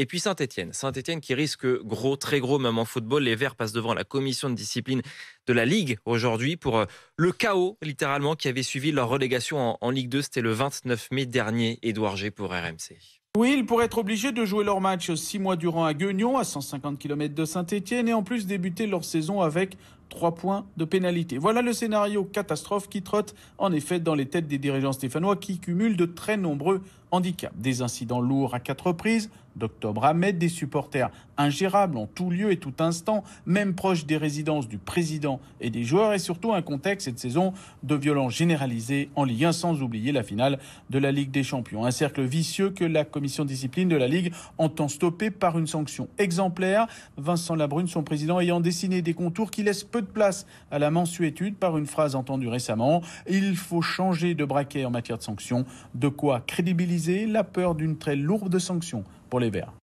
Et puis Saint-Etienne. Saint-Etienne qui risque gros, très gros, même en football. Les Verts passent devant la commission de discipline de la Ligue aujourd'hui pour euh, le chaos, littéralement, qui avait suivi leur relégation en, Ligue 2. C'était le 29 mai dernier. Édouard G pour RMC. Oui, ils pourraient être obligés de jouer leur match six mois durant à Gueugnon, à 150 km de Saint-Etienne, et en plus débuter leur saison avec trois points de pénalité. Voilà le scénario catastrophe qui trotte en effet dans les têtes des dirigeants stéphanois qui cumulent de très nombreux handicaps. Des incidents lourds à quatre reprises, d'octobre à mai, des supporters ingérables en tout lieu et tout instant, même proche des résidences du président et des joueurs, et surtout un contexte cette saison de violence généralisée en lien sans oublier la finale de la Ligue des Champions. Un cercle vicieux que la commission discipline de la Ligue entend stopper par une sanction exemplaire. Vincent Labrune, son président, ayant dessiné des contours qui laissent peu de place à la mensuétude par une phrase entendue récemment. Il faut changer de braquet en matière de sanctions. De quoi crédibiliser la peur d'une très lourde sanction pour les Verts.